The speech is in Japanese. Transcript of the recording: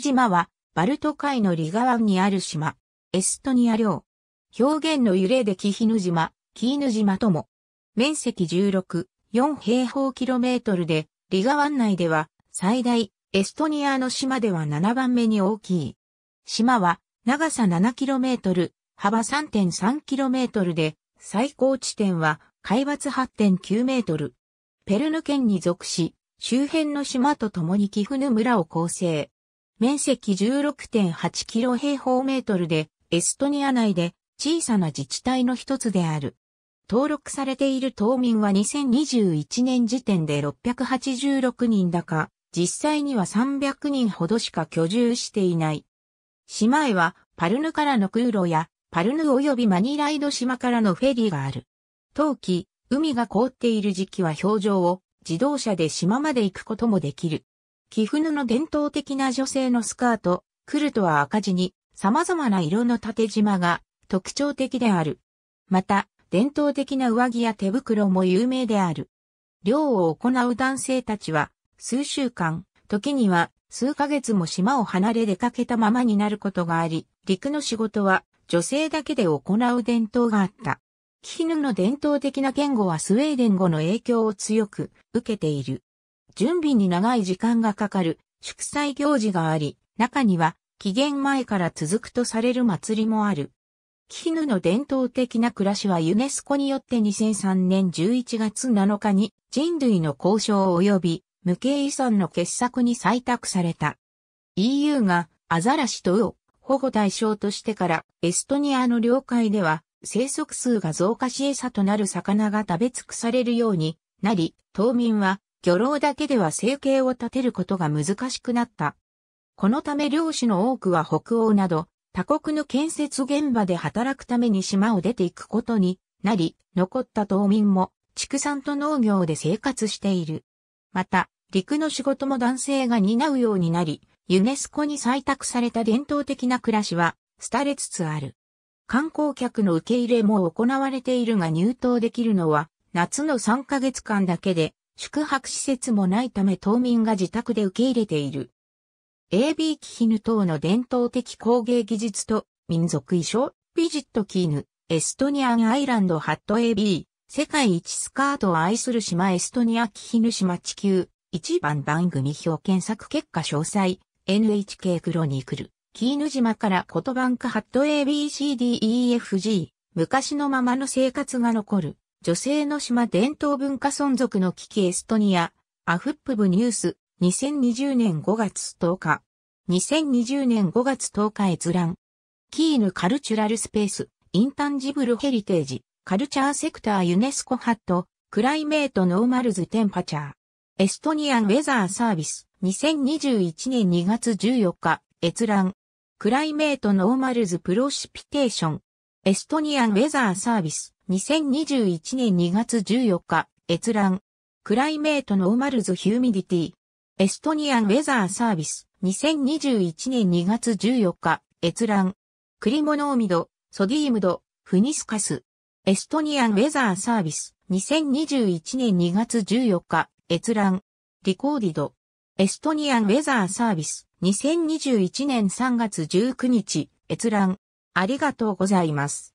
島は、バルト海のリガ湾にある島、エストニア領。表現の揺れでキヒヌ島、キーヌ島とも。面積16、4平方キロメートルで、リガ湾内では、最大、エストニアの島では7番目に大きい。島は、長さ7キロメートル、幅3.3キロメートルで、最高地点は、海抜8.9メートル。ペルヌ県に属し、周辺の島と共にキフヌ村を構成。面積16.8キロ平方メートルで、エストニア内で小さな自治体の一つである。登録されている島民は2021年時点で686人だか、実際には300人ほどしか居住していない。島へはパルヌからの空路やパルヌ及びマニライド島からのフェリーがある。冬季、海が凍っている時期は氷上を自動車で島まで行くこともできる。貴船の伝統的な女性のスカート、クルトは赤地に様々な色の縦縞が特徴的である。また、伝統的な上着や手袋も有名である。漁を行う男性たちは、数週間、時には数ヶ月も島を離れ出かけたままになることがあり、陸の仕事は女性だけで行う伝統があった。キヒヌの伝統的な言語はスウェーデン語の影響を強く受けている。準備に長い時間がかかる祝祭行事があり、中には期限前から続くとされる祭りもある。キヒヌの伝統的な暮らしはユネスコによって2003年11月7日に人類の交渉及び無形遺産の傑作に採択された。EU がアザラシとウを保護対象としてからエストニアの領海では生息数が増加し餌となる魚が食べ尽くされるようになり、島民は漁労だけでは生計を立てることが難しくなった。このため漁師の多くは北欧など、他国の建設現場で働くために島を出ていくことになり、残った島民も畜産と農業で生活している。また、陸の仕事も男性が担うようになり、ユネスコに採択された伝統的な暮らしは、廃れつつある。観光客の受け入れも行われているが入島できるのは、夏の3ヶ月間だけで、宿泊施設もないため島民が自宅で受け入れている。AB キヒヌ等の伝統的工芸技術と民族衣装、ビジットキーヌ、エストニアンアイランドハット AB、世界一スカートを愛する島エストニアキヒヌ島地球、一番番組表検索結果詳細、NHK クロニクル、キーヌ島から言葉んかハット ABCDEFG、昔のままの生活が残る。女性の島伝統文化存続の危機エストニア、アフップブニュース、2020年5月10日。2020年5月10日閲覧。キーヌカルチュラルスペース、インタンジブルヘリテージ、カルチャーセクターユネスコハット、クライメートノーマルズテンパチャー。エストニアンウェザーサービス、2021年2月14日、閲覧。クライメートノーマルズプロシピテーション、エストニアンウェザーサービス、2021年2月14日、閲覧。クライメートノーマルズヒューミディティ。エストニアンウェザーサービス、2021年2月14日、閲覧。クリモノーミド、ソディームド、フニスカス。エストニアンウェザーサービス、2021年2月14日、閲覧。リコーディド。エストニアンウェザーサービス、2021年3月19日、閲覧。ありがとうございます。